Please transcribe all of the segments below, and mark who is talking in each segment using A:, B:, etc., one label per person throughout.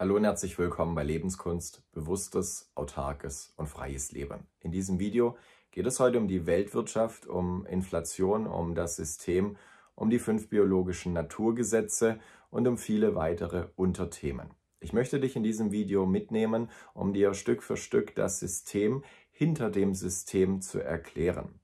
A: Hallo und herzlich willkommen bei Lebenskunst, bewusstes, autarkes und freies Leben. In diesem Video geht es heute um die Weltwirtschaft, um Inflation, um das System, um die fünf biologischen Naturgesetze und um viele weitere Unterthemen. Ich möchte dich in diesem Video mitnehmen, um dir Stück für Stück das System hinter dem System zu erklären.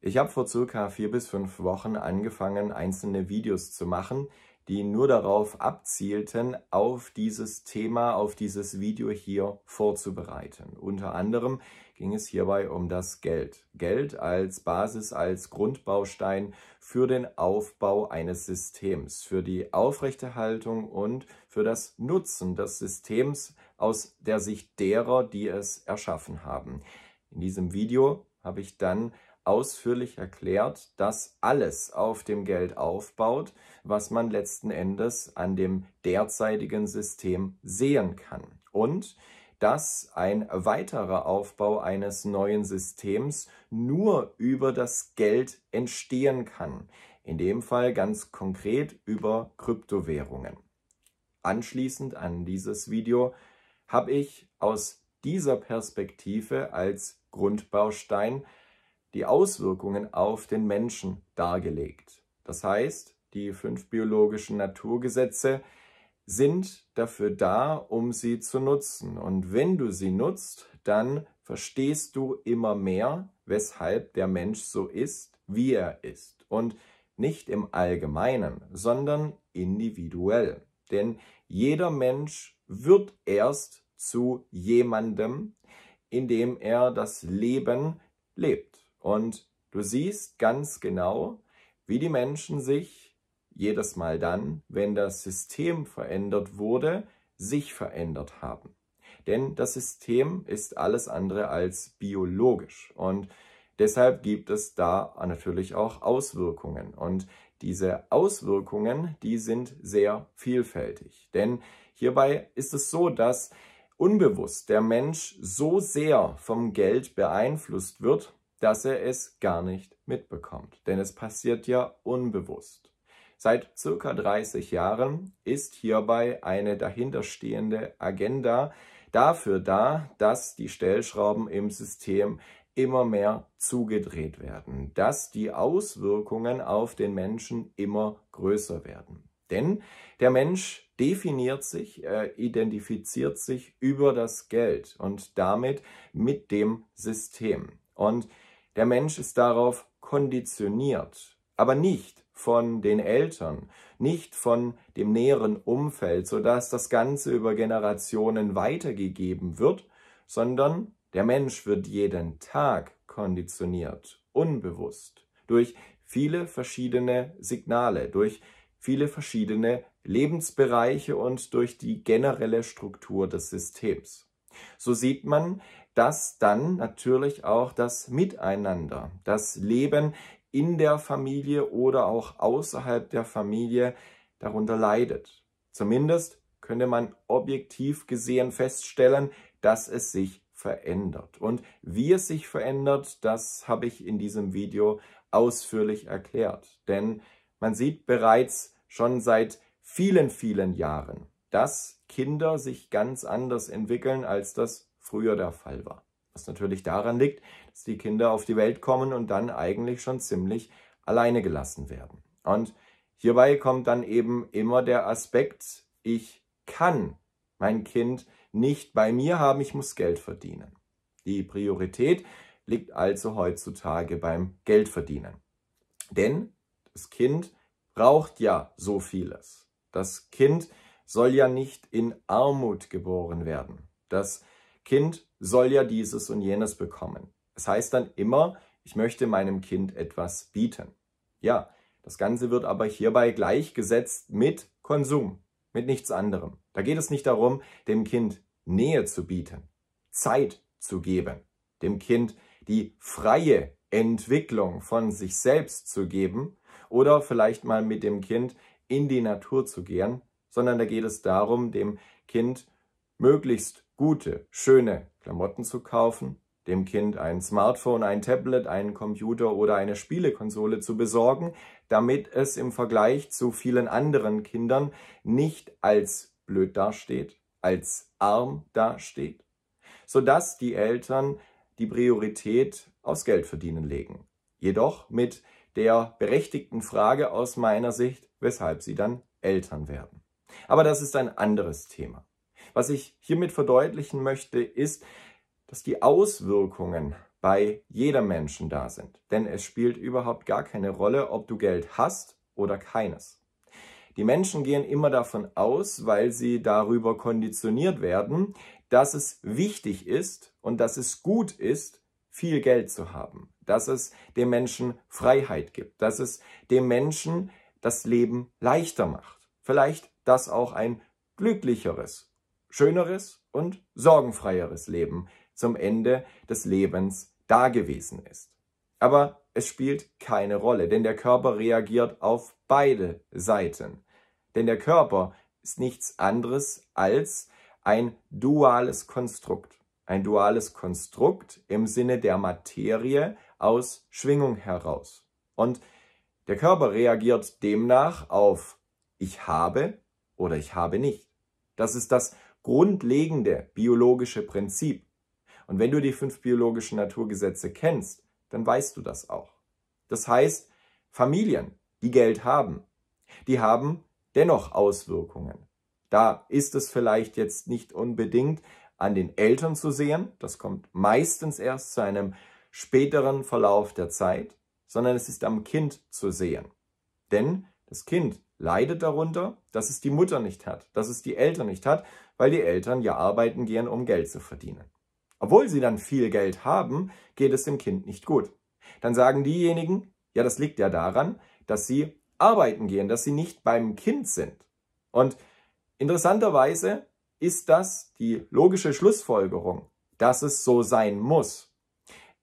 A: Ich habe vor circa vier bis fünf Wochen angefangen, einzelne Videos zu machen, die nur darauf abzielten, auf dieses Thema, auf dieses Video hier vorzubereiten. Unter anderem ging es hierbei um das Geld. Geld als Basis, als Grundbaustein für den Aufbau eines Systems, für die Aufrechterhaltung und für das Nutzen des Systems aus der Sicht derer, die es erschaffen haben. In diesem Video habe ich dann ausführlich erklärt, dass alles auf dem Geld aufbaut, was man letzten Endes an dem derzeitigen System sehen kann. Und dass ein weiterer Aufbau eines neuen Systems nur über das Geld entstehen kann. In dem Fall ganz konkret über Kryptowährungen. Anschließend an dieses Video habe ich aus dieser Perspektive als Grundbaustein die Auswirkungen auf den Menschen dargelegt. Das heißt, die fünf biologischen Naturgesetze sind dafür da, um sie zu nutzen. Und wenn du sie nutzt, dann verstehst du immer mehr, weshalb der Mensch so ist, wie er ist. Und nicht im Allgemeinen, sondern individuell. Denn jeder Mensch wird erst zu jemandem, indem er das Leben lebt. Und du siehst ganz genau, wie die Menschen sich jedes Mal dann, wenn das System verändert wurde, sich verändert haben. Denn das System ist alles andere als biologisch und deshalb gibt es da natürlich auch Auswirkungen. Und diese Auswirkungen, die sind sehr vielfältig. Denn hierbei ist es so, dass unbewusst der Mensch so sehr vom Geld beeinflusst wird, dass er es gar nicht mitbekommt, denn es passiert ja unbewusst. Seit circa 30 Jahren ist hierbei eine dahinterstehende Agenda dafür da, dass die Stellschrauben im System immer mehr zugedreht werden, dass die Auswirkungen auf den Menschen immer größer werden. Denn der Mensch definiert sich, äh, identifiziert sich über das Geld und damit mit dem System. Und der Mensch ist darauf konditioniert, aber nicht von den Eltern, nicht von dem näheren Umfeld, sodass das Ganze über Generationen weitergegeben wird, sondern der Mensch wird jeden Tag konditioniert, unbewusst, durch viele verschiedene Signale, durch viele verschiedene Lebensbereiche und durch die generelle Struktur des Systems. So sieht man, dass dann natürlich auch das Miteinander, das Leben in der Familie oder auch außerhalb der Familie darunter leidet. Zumindest könnte man objektiv gesehen feststellen, dass es sich verändert. Und wie es sich verändert, das habe ich in diesem Video ausführlich erklärt. Denn man sieht bereits schon seit vielen, vielen Jahren, dass Kinder sich ganz anders entwickeln, als das früher der Fall war. Was natürlich daran liegt, dass die Kinder auf die Welt kommen und dann eigentlich schon ziemlich alleine gelassen werden. Und hierbei kommt dann eben immer der Aspekt, ich kann mein Kind nicht bei mir haben, ich muss Geld verdienen. Die Priorität liegt also heutzutage beim Geldverdienen. Denn das Kind braucht ja so vieles. Das Kind soll ja nicht in Armut geboren werden. Das Kind soll ja dieses und jenes bekommen. Es heißt dann immer, ich möchte meinem Kind etwas bieten. Ja, das Ganze wird aber hierbei gleichgesetzt mit Konsum, mit nichts anderem. Da geht es nicht darum, dem Kind Nähe zu bieten, Zeit zu geben, dem Kind die freie Entwicklung von sich selbst zu geben oder vielleicht mal mit dem Kind in die Natur zu gehen, sondern da geht es darum, dem Kind möglichst gute, schöne Klamotten zu kaufen, dem Kind ein Smartphone, ein Tablet, einen Computer oder eine Spielekonsole zu besorgen, damit es im Vergleich zu vielen anderen Kindern nicht als blöd dasteht, als arm dasteht, sodass die Eltern die Priorität aufs Geld verdienen legen. Jedoch mit der berechtigten Frage aus meiner Sicht, weshalb sie dann Eltern werden. Aber das ist ein anderes Thema. Was ich hiermit verdeutlichen möchte, ist, dass die Auswirkungen bei jeder Menschen da sind. Denn es spielt überhaupt gar keine Rolle, ob du Geld hast oder keines. Die Menschen gehen immer davon aus, weil sie darüber konditioniert werden, dass es wichtig ist und dass es gut ist, viel Geld zu haben, dass es dem Menschen Freiheit gibt, dass es dem Menschen das Leben leichter macht, vielleicht das auch ein glücklicheres, schöneres und sorgenfreieres Leben zum Ende des Lebens dagewesen ist. Aber es spielt keine Rolle, denn der Körper reagiert auf beide Seiten. Denn der Körper ist nichts anderes als ein duales Konstrukt. Ein duales Konstrukt im Sinne der Materie aus Schwingung heraus. Und der Körper reagiert demnach auf ich habe oder ich habe nicht. Das ist das grundlegende biologische Prinzip. Und wenn du die fünf biologischen Naturgesetze kennst, dann weißt du das auch. Das heißt, Familien, die Geld haben, die haben dennoch Auswirkungen. Da ist es vielleicht jetzt nicht unbedingt an den Eltern zu sehen, das kommt meistens erst zu einem späteren Verlauf der Zeit, sondern es ist am Kind zu sehen. Denn das Kind leidet darunter, dass es die Mutter nicht hat, dass es die Eltern nicht hat, weil die Eltern ja arbeiten gehen, um Geld zu verdienen. Obwohl sie dann viel Geld haben, geht es dem Kind nicht gut. Dann sagen diejenigen, ja, das liegt ja daran, dass sie arbeiten gehen, dass sie nicht beim Kind sind. Und interessanterweise ist das die logische Schlussfolgerung, dass es so sein muss.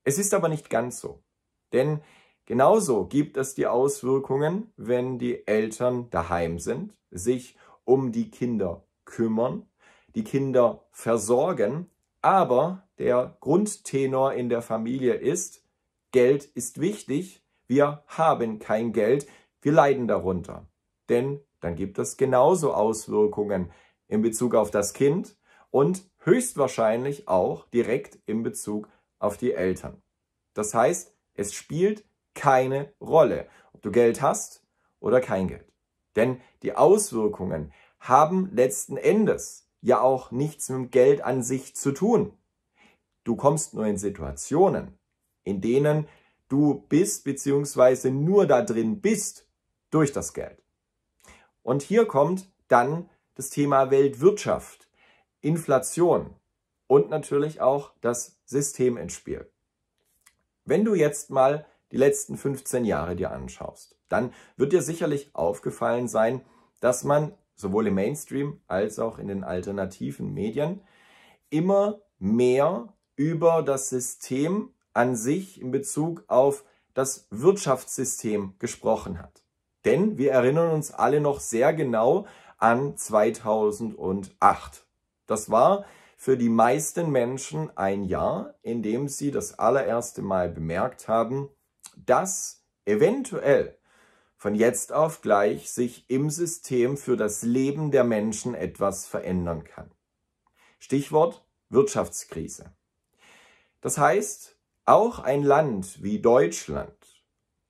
A: Es ist aber nicht ganz so. Denn Genauso gibt es die Auswirkungen, wenn die Eltern daheim sind, sich um die Kinder kümmern, die Kinder versorgen, aber der Grundtenor in der Familie ist, Geld ist wichtig, wir haben kein Geld, wir leiden darunter. Denn dann gibt es genauso Auswirkungen in Bezug auf das Kind und höchstwahrscheinlich auch direkt in Bezug auf die Eltern. Das heißt, es spielt keine Rolle, ob du Geld hast oder kein Geld. Denn die Auswirkungen haben letzten Endes ja auch nichts mit dem Geld an sich zu tun. Du kommst nur in Situationen, in denen du bist bzw. nur da drin bist durch das Geld. Und hier kommt dann das Thema Weltwirtschaft, Inflation und natürlich auch das System ins Spiel. Wenn du jetzt mal die letzten 15 Jahre dir anschaust, dann wird dir sicherlich aufgefallen sein, dass man sowohl im Mainstream als auch in den alternativen Medien immer mehr über das System an sich in Bezug auf das Wirtschaftssystem gesprochen hat. Denn wir erinnern uns alle noch sehr genau an 2008. Das war für die meisten Menschen ein Jahr, in dem sie das allererste Mal bemerkt haben, dass eventuell von jetzt auf gleich sich im System für das Leben der Menschen etwas verändern kann. Stichwort Wirtschaftskrise. Das heißt, auch ein Land wie Deutschland,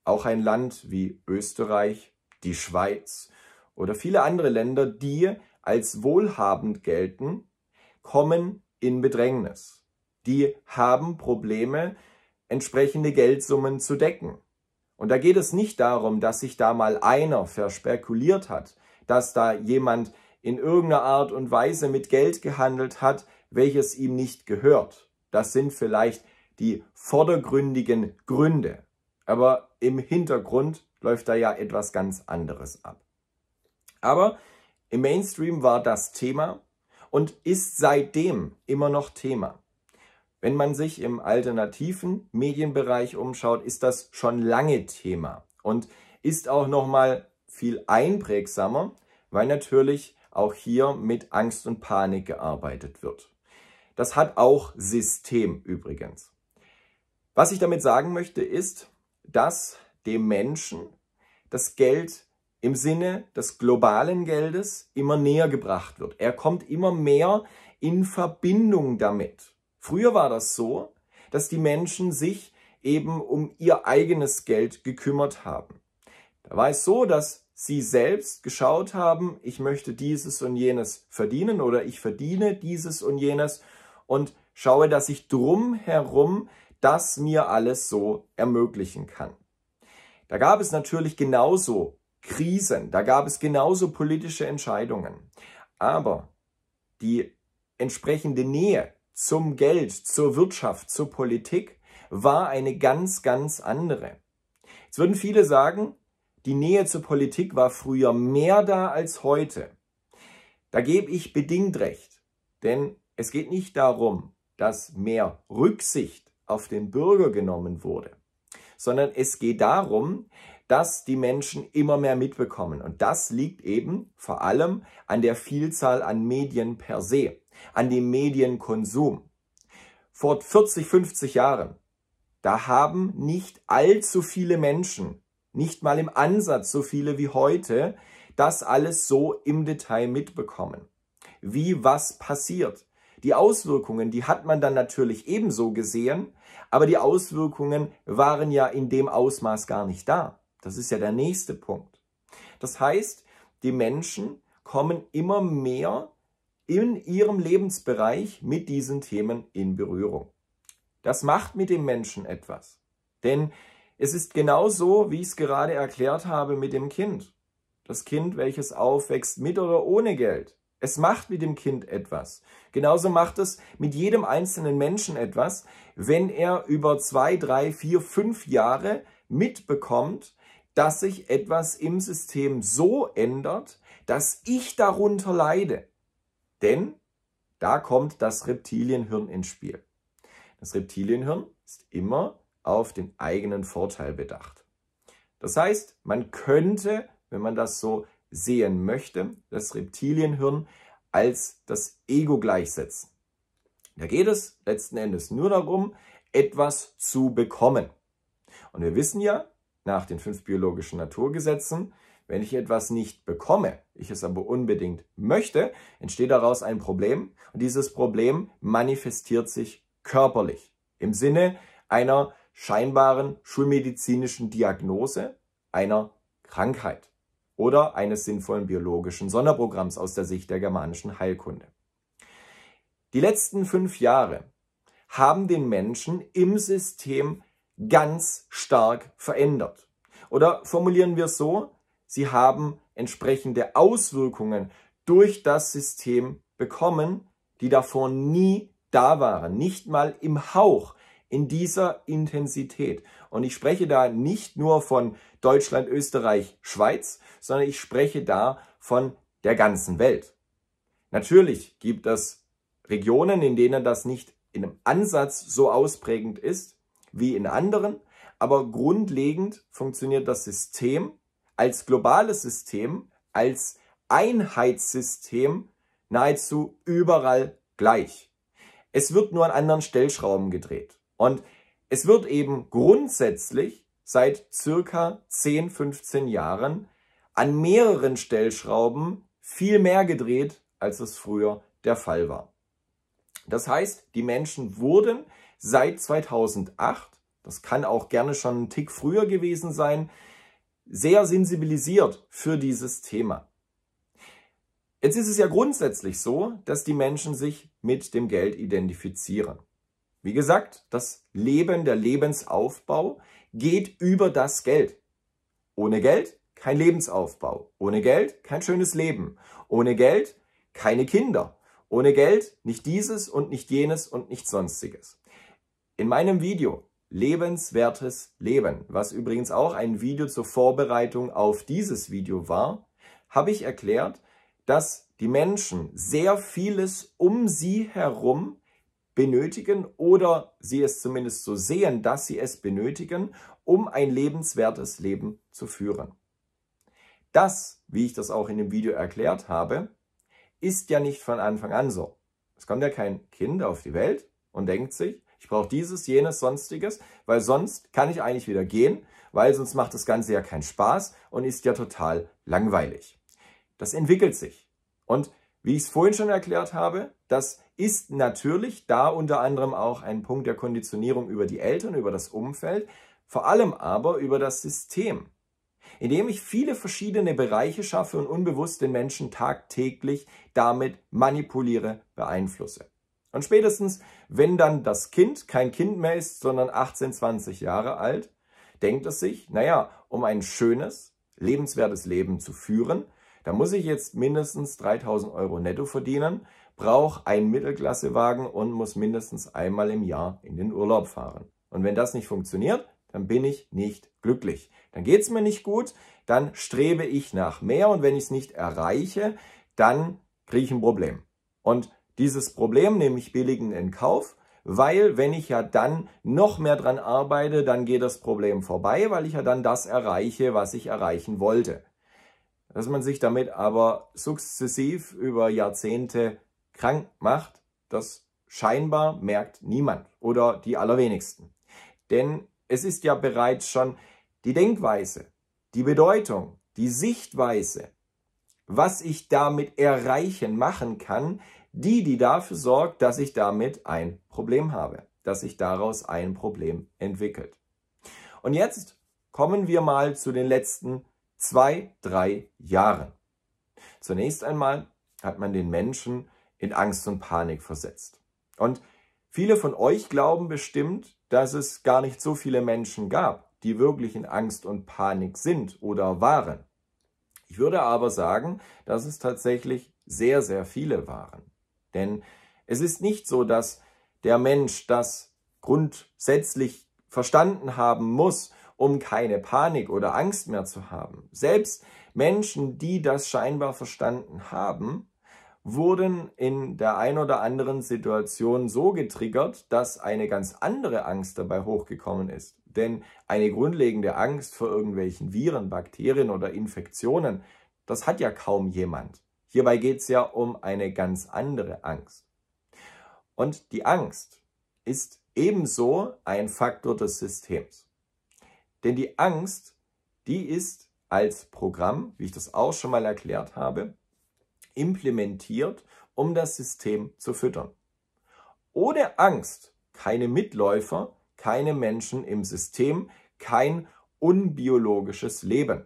A: auch ein Land wie Österreich, die Schweiz oder viele andere Länder, die als wohlhabend gelten, kommen in Bedrängnis. Die haben Probleme, entsprechende Geldsummen zu decken. Und da geht es nicht darum, dass sich da mal einer verspekuliert hat, dass da jemand in irgendeiner Art und Weise mit Geld gehandelt hat, welches ihm nicht gehört. Das sind vielleicht die vordergründigen Gründe. Aber im Hintergrund läuft da ja etwas ganz anderes ab. Aber im Mainstream war das Thema und ist seitdem immer noch Thema. Wenn man sich im alternativen Medienbereich umschaut, ist das schon lange Thema und ist auch nochmal viel einprägsamer, weil natürlich auch hier mit Angst und Panik gearbeitet wird. Das hat auch System übrigens. Was ich damit sagen möchte, ist, dass dem Menschen das Geld im Sinne des globalen Geldes immer näher gebracht wird. Er kommt immer mehr in Verbindung damit. Früher war das so, dass die Menschen sich eben um ihr eigenes Geld gekümmert haben. Da war es so, dass sie selbst geschaut haben, ich möchte dieses und jenes verdienen oder ich verdiene dieses und jenes und schaue, dass ich drumherum das mir alles so ermöglichen kann. Da gab es natürlich genauso Krisen, da gab es genauso politische Entscheidungen. Aber die entsprechende Nähe zum Geld, zur Wirtschaft, zur Politik war eine ganz, ganz andere. Jetzt würden viele sagen, die Nähe zur Politik war früher mehr da als heute. Da gebe ich bedingt recht, denn es geht nicht darum, dass mehr Rücksicht auf den Bürger genommen wurde, sondern es geht darum, dass die Menschen immer mehr mitbekommen. Und das liegt eben vor allem an der Vielzahl an Medien per se an dem Medienkonsum. Vor 40, 50 Jahren, da haben nicht allzu viele Menschen, nicht mal im Ansatz so viele wie heute, das alles so im Detail mitbekommen. Wie was passiert. Die Auswirkungen, die hat man dann natürlich ebenso gesehen, aber die Auswirkungen waren ja in dem Ausmaß gar nicht da. Das ist ja der nächste Punkt. Das heißt, die Menschen kommen immer mehr in ihrem Lebensbereich mit diesen Themen in Berührung. Das macht mit dem Menschen etwas. Denn es ist genau so, wie ich es gerade erklärt habe mit dem Kind. Das Kind, welches aufwächst mit oder ohne Geld. Es macht mit dem Kind etwas. Genauso macht es mit jedem einzelnen Menschen etwas, wenn er über zwei, drei, vier, fünf Jahre mitbekommt, dass sich etwas im System so ändert, dass ich darunter leide. Denn da kommt das Reptilienhirn ins Spiel. Das Reptilienhirn ist immer auf den eigenen Vorteil bedacht. Das heißt, man könnte, wenn man das so sehen möchte, das Reptilienhirn als das Ego gleichsetzen. Da geht es letzten Endes nur darum, etwas zu bekommen. Und wir wissen ja nach den fünf biologischen Naturgesetzen, wenn ich etwas nicht bekomme, ich es aber unbedingt möchte, entsteht daraus ein Problem und dieses Problem manifestiert sich körperlich im Sinne einer scheinbaren schulmedizinischen Diagnose einer Krankheit oder eines sinnvollen biologischen Sonderprogramms aus der Sicht der germanischen Heilkunde. Die letzten fünf Jahre haben den Menschen im System ganz stark verändert. Oder formulieren wir es so, sie haben entsprechende Auswirkungen durch das System bekommen, die davor nie da waren, nicht mal im Hauch, in dieser Intensität. Und ich spreche da nicht nur von Deutschland, Österreich, Schweiz, sondern ich spreche da von der ganzen Welt. Natürlich gibt es Regionen, in denen das nicht in einem Ansatz so ausprägend ist wie in anderen, aber grundlegend funktioniert das System als globales System, als Einheitssystem nahezu überall gleich. Es wird nur an anderen Stellschrauben gedreht. Und es wird eben grundsätzlich seit circa 10, 15 Jahren an mehreren Stellschrauben viel mehr gedreht, als es früher der Fall war. Das heißt, die Menschen wurden seit 2008, das kann auch gerne schon einen Tick früher gewesen sein, sehr sensibilisiert für dieses Thema. Jetzt ist es ja grundsätzlich so, dass die Menschen sich mit dem Geld identifizieren. Wie gesagt, das Leben, der Lebensaufbau geht über das Geld. Ohne Geld kein Lebensaufbau. Ohne Geld kein schönes Leben. Ohne Geld keine Kinder. Ohne Geld nicht dieses und nicht jenes und nicht sonstiges. In meinem Video lebenswertes Leben, was übrigens auch ein Video zur Vorbereitung auf dieses Video war, habe ich erklärt, dass die Menschen sehr vieles um sie herum benötigen oder sie es zumindest so sehen, dass sie es benötigen, um ein lebenswertes Leben zu führen. Das, wie ich das auch in dem Video erklärt habe, ist ja nicht von Anfang an so. Es kommt ja kein Kind auf die Welt und denkt sich, ich brauche dieses, jenes, sonstiges, weil sonst kann ich eigentlich wieder gehen, weil sonst macht das Ganze ja keinen Spaß und ist ja total langweilig. Das entwickelt sich. Und wie ich es vorhin schon erklärt habe, das ist natürlich da unter anderem auch ein Punkt der Konditionierung über die Eltern, über das Umfeld, vor allem aber über das System. Indem ich viele verschiedene Bereiche schaffe und unbewusst den Menschen tagtäglich damit manipuliere, beeinflusse. Und spätestens, wenn dann das Kind kein Kind mehr ist, sondern 18, 20 Jahre alt, denkt es sich, naja, um ein schönes, lebenswertes Leben zu führen, da muss ich jetzt mindestens 3000 Euro netto verdienen, brauche einen Mittelklassewagen und muss mindestens einmal im Jahr in den Urlaub fahren. Und wenn das nicht funktioniert, dann bin ich nicht glücklich. Dann geht es mir nicht gut, dann strebe ich nach mehr und wenn ich es nicht erreiche, dann kriege ich ein Problem. Und dieses Problem nehme ich billigend in Kauf, weil wenn ich ja dann noch mehr dran arbeite, dann geht das Problem vorbei, weil ich ja dann das erreiche, was ich erreichen wollte. Dass man sich damit aber sukzessiv über Jahrzehnte krank macht, das scheinbar merkt niemand oder die allerwenigsten. Denn es ist ja bereits schon die Denkweise, die Bedeutung, die Sichtweise, was ich damit erreichen, machen kann, die, die dafür sorgt, dass ich damit ein Problem habe, dass sich daraus ein Problem entwickelt. Und jetzt kommen wir mal zu den letzten zwei, drei Jahren. Zunächst einmal hat man den Menschen in Angst und Panik versetzt. Und viele von euch glauben bestimmt, dass es gar nicht so viele Menschen gab, die wirklich in Angst und Panik sind oder waren. Ich würde aber sagen, dass es tatsächlich sehr, sehr viele waren. Denn es ist nicht so, dass der Mensch das grundsätzlich verstanden haben muss, um keine Panik oder Angst mehr zu haben. Selbst Menschen, die das scheinbar verstanden haben, wurden in der ein oder anderen Situation so getriggert, dass eine ganz andere Angst dabei hochgekommen ist. Denn eine grundlegende Angst vor irgendwelchen Viren, Bakterien oder Infektionen, das hat ja kaum jemand. Hierbei geht es ja um eine ganz andere Angst. Und die Angst ist ebenso ein Faktor des Systems. Denn die Angst, die ist als Programm, wie ich das auch schon mal erklärt habe, implementiert, um das System zu füttern. Ohne Angst keine Mitläufer, keine Menschen im System, kein unbiologisches Leben.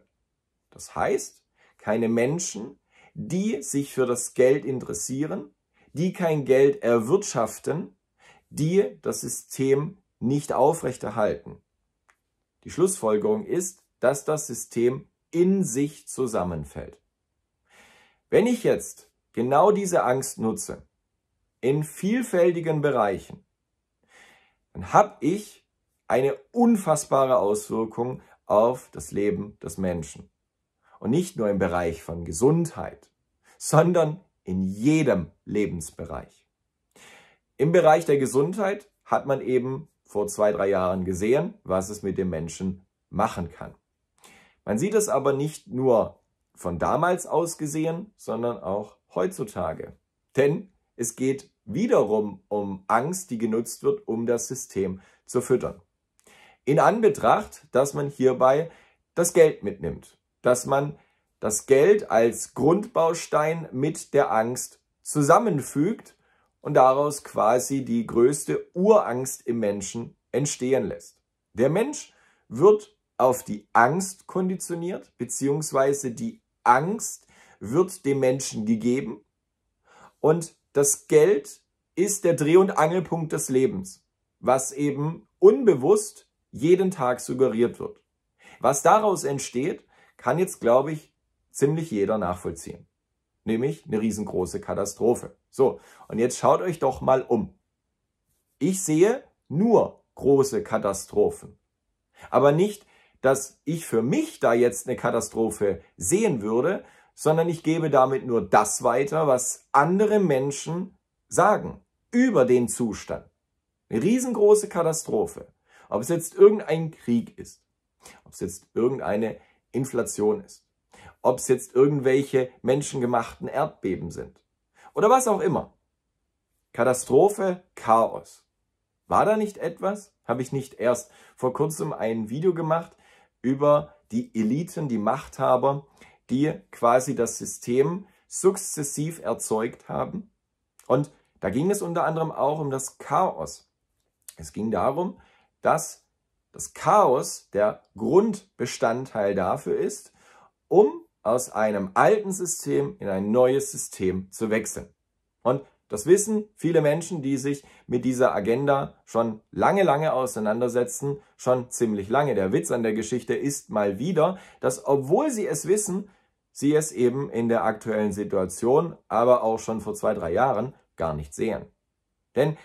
A: Das heißt, keine Menschen, die sich für das Geld interessieren, die kein Geld erwirtschaften, die das System nicht aufrechterhalten. Die Schlussfolgerung ist, dass das System in sich zusammenfällt. Wenn ich jetzt genau diese Angst nutze, in vielfältigen Bereichen, dann habe ich eine unfassbare Auswirkung auf das Leben des Menschen. Und nicht nur im Bereich von Gesundheit, sondern in jedem Lebensbereich. Im Bereich der Gesundheit hat man eben vor zwei, drei Jahren gesehen, was es mit dem Menschen machen kann. Man sieht es aber nicht nur von damals aus gesehen, sondern auch heutzutage. Denn es geht wiederum um Angst, die genutzt wird, um das System zu füttern. In Anbetracht, dass man hierbei das Geld mitnimmt dass man das Geld als Grundbaustein mit der Angst zusammenfügt und daraus quasi die größte Urangst im Menschen entstehen lässt. Der Mensch wird auf die Angst konditioniert, beziehungsweise die Angst wird dem Menschen gegeben und das Geld ist der Dreh- und Angelpunkt des Lebens, was eben unbewusst jeden Tag suggeriert wird. Was daraus entsteht, kann jetzt, glaube ich, ziemlich jeder nachvollziehen. Nämlich eine riesengroße Katastrophe. So, und jetzt schaut euch doch mal um. Ich sehe nur große Katastrophen. Aber nicht, dass ich für mich da jetzt eine Katastrophe sehen würde, sondern ich gebe damit nur das weiter, was andere Menschen sagen über den Zustand. Eine riesengroße Katastrophe. Ob es jetzt irgendein Krieg ist, ob es jetzt irgendeine Inflation ist. Ob es jetzt irgendwelche menschengemachten Erdbeben sind oder was auch immer. Katastrophe, Chaos. War da nicht etwas? Habe ich nicht erst vor kurzem ein Video gemacht über die Eliten, die Machthaber, die quasi das System sukzessiv erzeugt haben. Und da ging es unter anderem auch um das Chaos. Es ging darum, dass das Chaos der Grundbestandteil dafür ist, um aus einem alten System in ein neues System zu wechseln. Und das wissen viele Menschen, die sich mit dieser Agenda schon lange, lange auseinandersetzen, schon ziemlich lange. Der Witz an der Geschichte ist mal wieder, dass obwohl sie es wissen, sie es eben in der aktuellen Situation, aber auch schon vor zwei, drei Jahren gar nicht sehen. Denn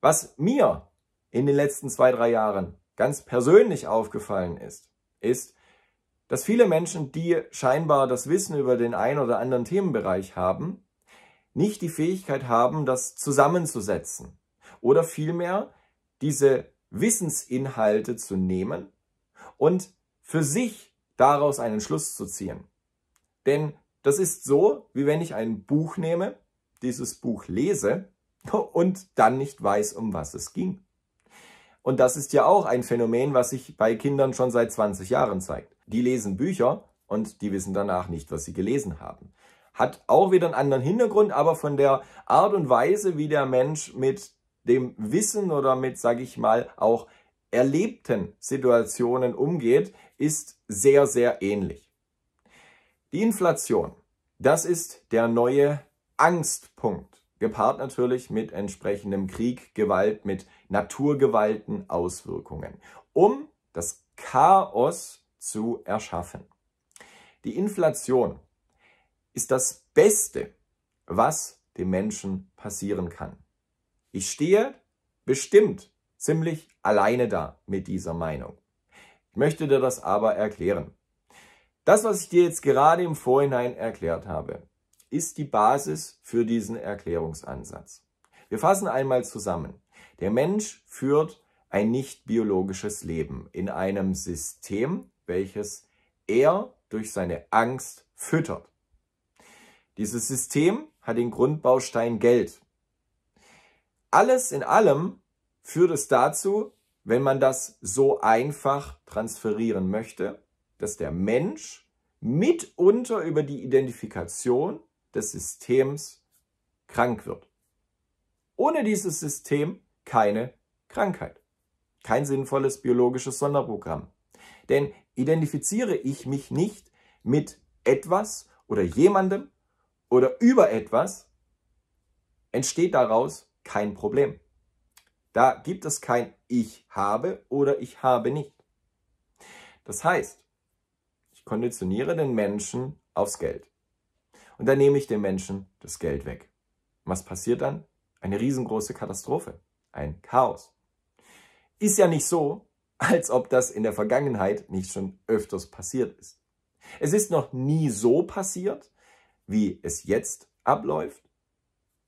A: was mir in den letzten zwei, drei Jahren ganz persönlich aufgefallen ist, ist, dass viele Menschen, die scheinbar das Wissen über den ein oder anderen Themenbereich haben, nicht die Fähigkeit haben, das zusammenzusetzen oder vielmehr diese Wissensinhalte zu nehmen und für sich daraus einen Schluss zu ziehen. Denn das ist so, wie wenn ich ein Buch nehme, dieses Buch lese und dann nicht weiß, um was es ging. Und das ist ja auch ein Phänomen, was sich bei Kindern schon seit 20 Jahren zeigt. Die lesen Bücher und die wissen danach nicht, was sie gelesen haben. Hat auch wieder einen anderen Hintergrund, aber von der Art und Weise, wie der Mensch mit dem Wissen oder mit, sage ich mal, auch erlebten Situationen umgeht, ist sehr, sehr ähnlich. Die Inflation, das ist der neue Angstpunkt gepaart natürlich mit entsprechendem Krieg, Gewalt, mit Naturgewalten, Auswirkungen, um das Chaos zu erschaffen. Die Inflation ist das Beste, was dem Menschen passieren kann. Ich stehe bestimmt ziemlich alleine da mit dieser Meinung. Ich möchte dir das aber erklären. Das, was ich dir jetzt gerade im Vorhinein erklärt habe, ist die Basis für diesen Erklärungsansatz. Wir fassen einmal zusammen. Der Mensch führt ein nicht biologisches Leben in einem System, welches er durch seine Angst füttert. Dieses System hat den Grundbaustein Geld. Alles in allem führt es dazu, wenn man das so einfach transferieren möchte, dass der Mensch mitunter über die Identifikation des Systems krank wird. Ohne dieses System keine Krankheit. Kein sinnvolles biologisches Sonderprogramm. Denn identifiziere ich mich nicht mit etwas oder jemandem oder über etwas, entsteht daraus kein Problem. Da gibt es kein Ich habe oder ich habe nicht. Das heißt, ich konditioniere den Menschen aufs Geld. Und dann nehme ich den Menschen das Geld weg. was passiert dann? Eine riesengroße Katastrophe, ein Chaos. Ist ja nicht so, als ob das in der Vergangenheit nicht schon öfters passiert ist. Es ist noch nie so passiert, wie es jetzt abläuft.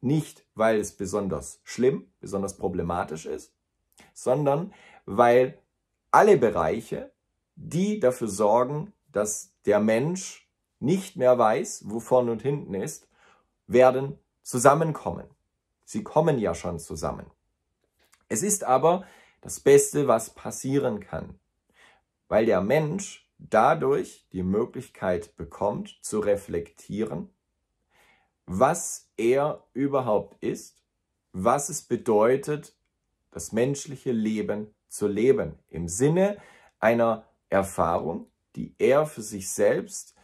A: Nicht, weil es besonders schlimm, besonders problematisch ist, sondern weil alle Bereiche, die dafür sorgen, dass der Mensch nicht mehr weiß, wo vorne und hinten ist, werden zusammenkommen. Sie kommen ja schon zusammen. Es ist aber das Beste, was passieren kann, weil der Mensch dadurch die Möglichkeit bekommt, zu reflektieren, was er überhaupt ist, was es bedeutet, das menschliche Leben zu leben, im Sinne einer Erfahrung, die er für sich selbst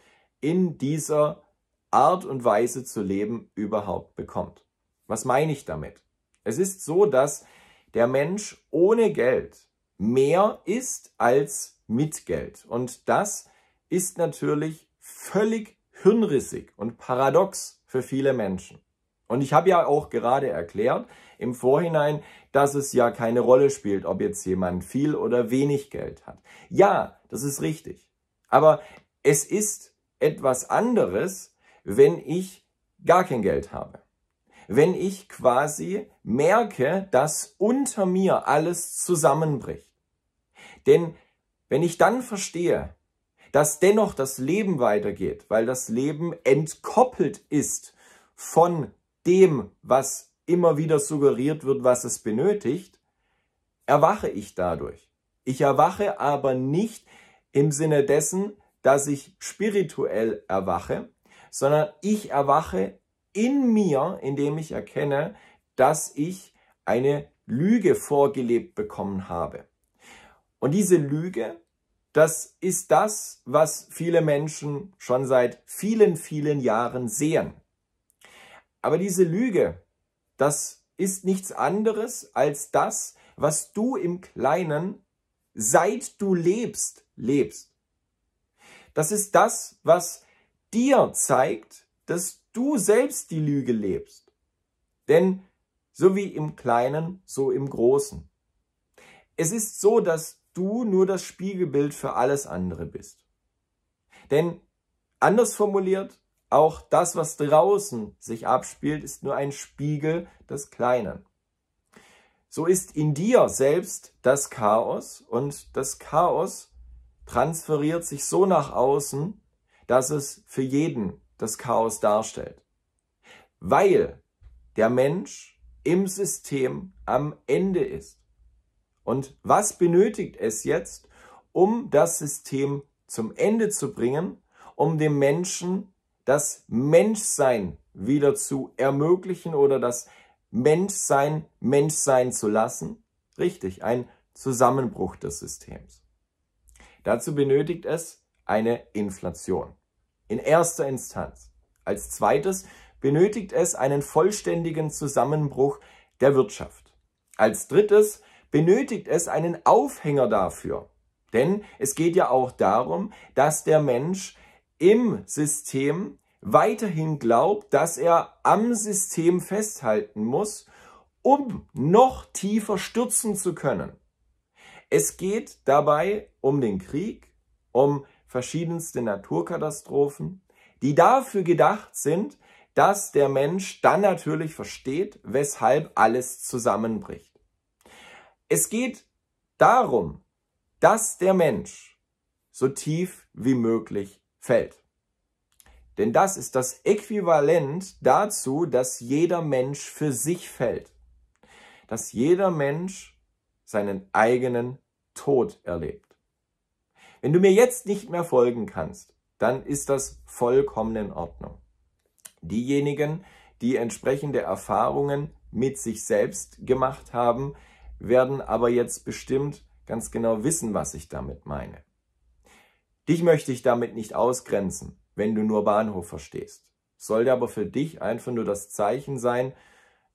A: in dieser Art und Weise zu leben überhaupt bekommt. Was meine ich damit? Es ist so, dass der Mensch ohne Geld mehr ist als mit Geld. Und das ist natürlich völlig hirnrissig und paradox für viele Menschen. Und ich habe ja auch gerade erklärt im Vorhinein, dass es ja keine Rolle spielt, ob jetzt jemand viel oder wenig Geld hat. Ja, das ist richtig. Aber es ist etwas anderes, wenn ich gar kein Geld habe. Wenn ich quasi merke, dass unter mir alles zusammenbricht. Denn wenn ich dann verstehe, dass dennoch das Leben weitergeht, weil das Leben entkoppelt ist von dem, was immer wieder suggeriert wird, was es benötigt, erwache ich dadurch. Ich erwache aber nicht im Sinne dessen, dass ich spirituell erwache, sondern ich erwache in mir, indem ich erkenne, dass ich eine Lüge vorgelebt bekommen habe. Und diese Lüge, das ist das, was viele Menschen schon seit vielen, vielen Jahren sehen. Aber diese Lüge, das ist nichts anderes als das, was du im Kleinen, seit du lebst, lebst. Das ist das, was dir zeigt, dass du selbst die Lüge lebst. Denn so wie im Kleinen, so im Großen. Es ist so, dass du nur das Spiegelbild für alles andere bist. Denn anders formuliert, auch das, was draußen sich abspielt, ist nur ein Spiegel des Kleinen. So ist in dir selbst das Chaos und das Chaos transferiert sich so nach außen, dass es für jeden das Chaos darstellt. Weil der Mensch im System am Ende ist. Und was benötigt es jetzt, um das System zum Ende zu bringen, um dem Menschen das Menschsein wieder zu ermöglichen oder das Menschsein Menschsein zu lassen? Richtig, ein Zusammenbruch des Systems. Dazu benötigt es eine Inflation. In erster Instanz. Als zweites benötigt es einen vollständigen Zusammenbruch der Wirtschaft. Als drittes benötigt es einen Aufhänger dafür. Denn es geht ja auch darum, dass der Mensch im System weiterhin glaubt, dass er am System festhalten muss, um noch tiefer stürzen zu können. Es geht dabei um den Krieg, um verschiedenste Naturkatastrophen, die dafür gedacht sind, dass der Mensch dann natürlich versteht, weshalb alles zusammenbricht. Es geht darum, dass der Mensch so tief wie möglich fällt. Denn das ist das Äquivalent dazu, dass jeder Mensch für sich fällt. Dass jeder Mensch seinen eigenen Tod erlebt. Wenn du mir jetzt nicht mehr folgen kannst, dann ist das vollkommen in Ordnung. Diejenigen, die entsprechende Erfahrungen mit sich selbst gemacht haben, werden aber jetzt bestimmt ganz genau wissen, was ich damit meine. Dich möchte ich damit nicht ausgrenzen, wenn du nur Bahnhof verstehst. Sollte aber für dich einfach nur das Zeichen sein,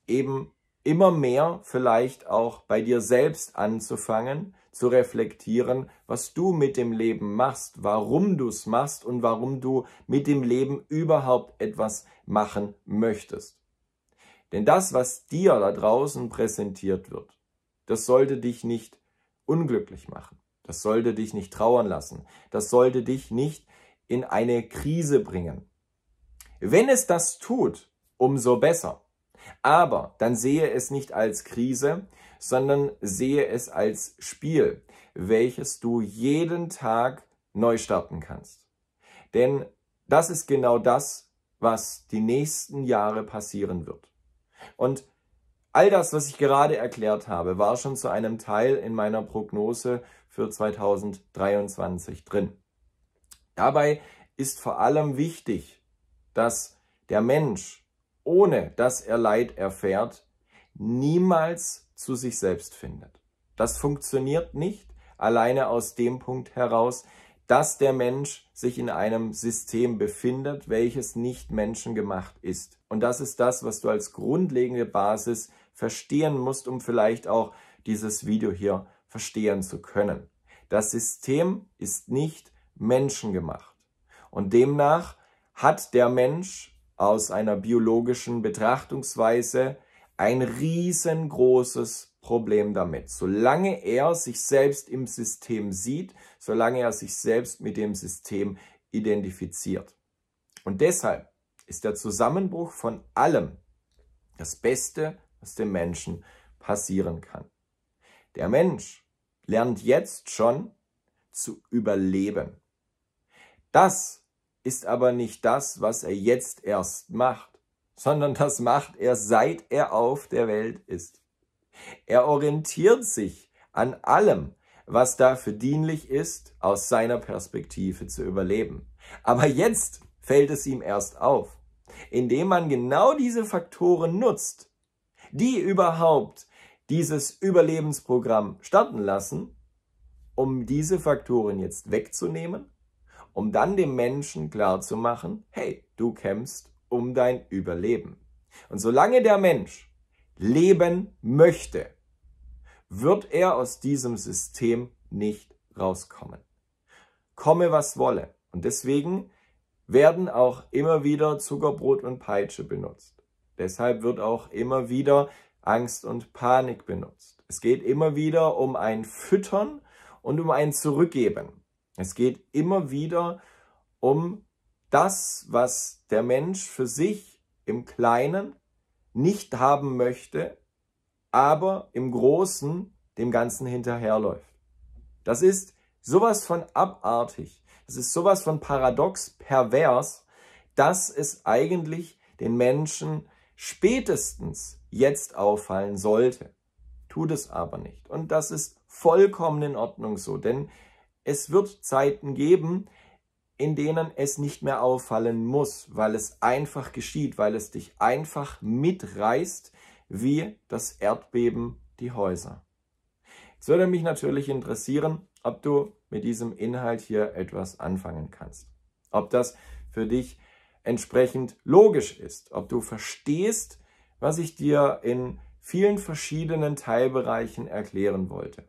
A: eben immer mehr vielleicht auch bei dir selbst anzufangen, zu reflektieren, was du mit dem Leben machst, warum du es machst und warum du mit dem Leben überhaupt etwas machen möchtest. Denn das, was dir da draußen präsentiert wird, das sollte dich nicht unglücklich machen, das sollte dich nicht trauern lassen, das sollte dich nicht in eine Krise bringen. Wenn es das tut, umso besser. Aber dann sehe es nicht als Krise, sondern sehe es als Spiel, welches du jeden Tag neu starten kannst. Denn das ist genau das, was die nächsten Jahre passieren wird. Und all das, was ich gerade erklärt habe, war schon zu einem Teil in meiner Prognose für 2023 drin. Dabei ist vor allem wichtig, dass der Mensch ohne dass er Leid erfährt, niemals zu sich selbst findet. Das funktioniert nicht alleine aus dem Punkt heraus, dass der Mensch sich in einem System befindet, welches nicht menschengemacht ist. Und das ist das, was du als grundlegende Basis verstehen musst, um vielleicht auch dieses Video hier verstehen zu können. Das System ist nicht menschengemacht. Und demnach hat der Mensch aus einer biologischen Betrachtungsweise ein riesengroßes Problem damit. Solange er sich selbst im System sieht, solange er sich selbst mit dem System identifiziert. Und deshalb ist der Zusammenbruch von allem das Beste, was dem Menschen passieren kann. Der Mensch lernt jetzt schon zu überleben. Das ist aber nicht das, was er jetzt erst macht, sondern das macht er, seit er auf der Welt ist. Er orientiert sich an allem, was dafür dienlich ist, aus seiner Perspektive zu überleben. Aber jetzt fällt es ihm erst auf, indem man genau diese Faktoren nutzt, die überhaupt dieses Überlebensprogramm starten lassen, um diese Faktoren jetzt wegzunehmen um dann dem Menschen klarzumachen, hey, du kämpfst um dein Überleben. Und solange der Mensch leben möchte, wird er aus diesem System nicht rauskommen. Komme was wolle. Und deswegen werden auch immer wieder Zuckerbrot und Peitsche benutzt. Deshalb wird auch immer wieder Angst und Panik benutzt. Es geht immer wieder um ein Füttern und um ein Zurückgeben. Es geht immer wieder um das, was der Mensch für sich im Kleinen nicht haben möchte, aber im Großen dem Ganzen hinterherläuft. Das ist sowas von abartig, das ist sowas von paradox, pervers, dass es eigentlich den Menschen spätestens jetzt auffallen sollte. Tut es aber nicht. Und das ist vollkommen in Ordnung so, denn es wird Zeiten geben, in denen es nicht mehr auffallen muss, weil es einfach geschieht, weil es dich einfach mitreißt, wie das Erdbeben die Häuser. Es würde mich natürlich interessieren, ob du mit diesem Inhalt hier etwas anfangen kannst. Ob das für dich entsprechend logisch ist, ob du verstehst, was ich dir in vielen verschiedenen Teilbereichen erklären wollte.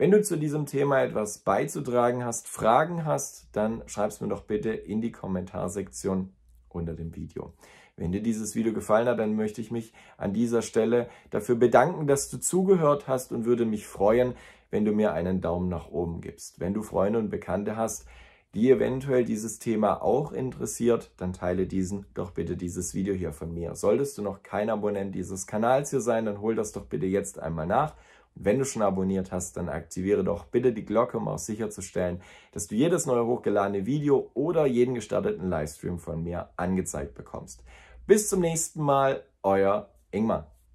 A: Wenn du zu diesem Thema etwas beizutragen hast, Fragen hast, dann schreib es mir doch bitte in die Kommentarsektion unter dem Video. Wenn dir dieses Video gefallen hat, dann möchte ich mich an dieser Stelle dafür bedanken, dass du zugehört hast und würde mich freuen, wenn du mir einen Daumen nach oben gibst. Wenn du Freunde und Bekannte hast, die eventuell dieses Thema auch interessiert, dann teile diesen doch bitte dieses Video hier von mir. Solltest du noch kein Abonnent dieses Kanals hier sein, dann hol das doch bitte jetzt einmal nach wenn du schon abonniert hast, dann aktiviere doch bitte die Glocke, um auch sicherzustellen, dass du jedes neue hochgeladene Video oder jeden gestarteten Livestream von mir angezeigt bekommst. Bis zum nächsten Mal, euer Ingmar.